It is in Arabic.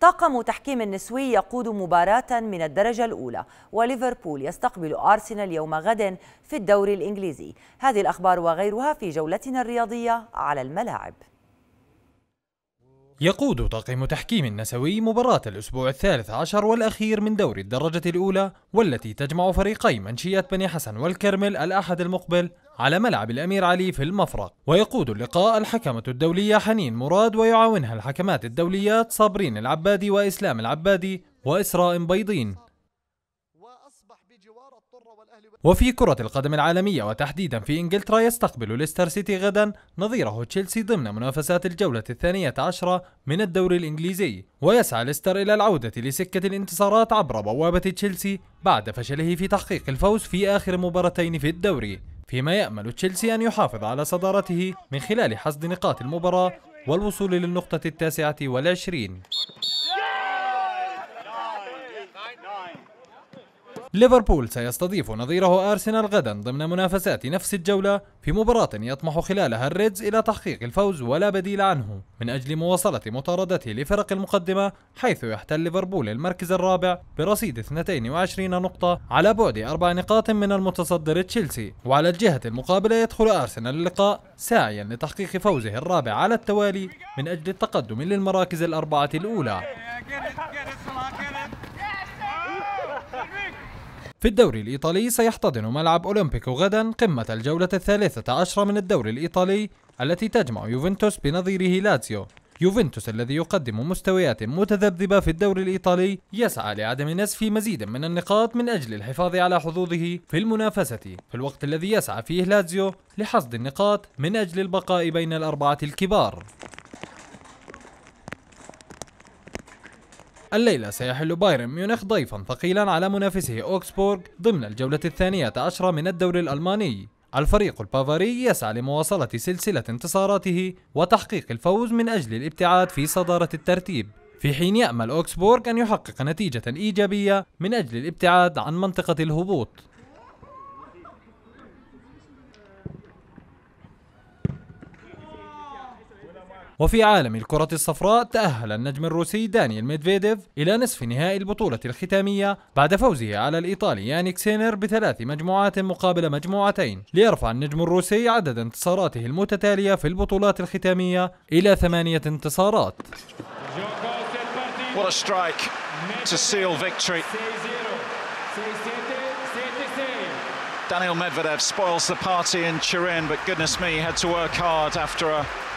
طاقم تحكيم النسوي يقود مباراة من الدرجة الأولى وليفربول يستقبل أرسنال يوم غد في الدوري الإنجليزي هذه الأخبار وغيرها في جولتنا الرياضية على الملاعب يقود طاقم تحكيم النسوي مباراة الأسبوع الثالث عشر والأخير من دوري الدرجة الأولى والتي تجمع فريقي منشية بني حسن والكرمل الأحد المقبل على ملعب الأمير علي في المفرق ويقود اللقاء الحكمة الدولية حنين مراد ويعاونها الحكمات الدوليات صابرين العبادي وإسلام العبادي وإسراء بيضين وفي كرة القدم العالمية وتحديدا في انجلترا يستقبل ليستر سيتي غدا نظيره تشيلسي ضمن منافسات الجولة الثانية عشرة من الدوري الانجليزي ويسعى ليستر الى العودة لسكة الانتصارات عبر بوابة تشيلسي بعد فشله في تحقيق الفوز في اخر مباراتين في الدوري فيما يأمل تشيلسي أن يحافظ على صدارته من خلال حصد نقاط المباراة والوصول للنقطة التاسعة والعشرين ليفربول سيستضيف نظيره أرسنال غدا ضمن منافسات نفس الجولة في مباراة يطمح خلالها الريدز إلى تحقيق الفوز ولا بديل عنه من أجل مواصلة مطاردته لفرق المقدمة حيث يحتل ليفربول المركز الرابع برصيد 22 نقطة على بعد أربع نقاط من المتصدر تشيلسي وعلى الجهة المقابلة يدخل أرسنال اللقاء ساعيا لتحقيق فوزه الرابع على التوالي من أجل التقدم للمراكز الأربعة الأولى في الدوري الإيطالي سيحتضن ملعب أولمبيكو غدا قمة الجولة الثالثة عشرة من الدوري الإيطالي التي تجمع يوفنتوس بنظيره لاتسيو يوفنتوس الذي يقدم مستويات متذبذبة في الدوري الإيطالي يسعى لعدم نسف مزيد من النقاط من أجل الحفاظ على حظوظه في المنافسة في الوقت الذي يسعى فيه لاتسيو لحصد النقاط من أجل البقاء بين الأربعة الكبار الليلة سيحل بايرن ميونخ ضيفا ثقيلا على منافسه أوكسبورغ ضمن الجولة الثانية عشرة من الدوري الألماني الفريق البافاري يسعى لمواصلة سلسلة انتصاراته وتحقيق الفوز من أجل الابتعاد في صدارة الترتيب في حين يأمل أوكسبورغ أن يحقق نتيجة إيجابية من أجل الابتعاد عن منطقة الهبوط وفي عالم الكرة الصفراء تأهل النجم الروسي دانيال ميدفيديف إلى نصف نهائي البطولة الختامية بعد فوزه على الإيطالي يانيك سينر بثلاث مجموعات مقابل مجموعتين ليرفع النجم الروسي عدد انتصاراته المتتالية في البطولات الختامية إلى ثمانية انتصارات Daniel Medvedev spoils the party in Turin, but goodness me, he had to work hard after a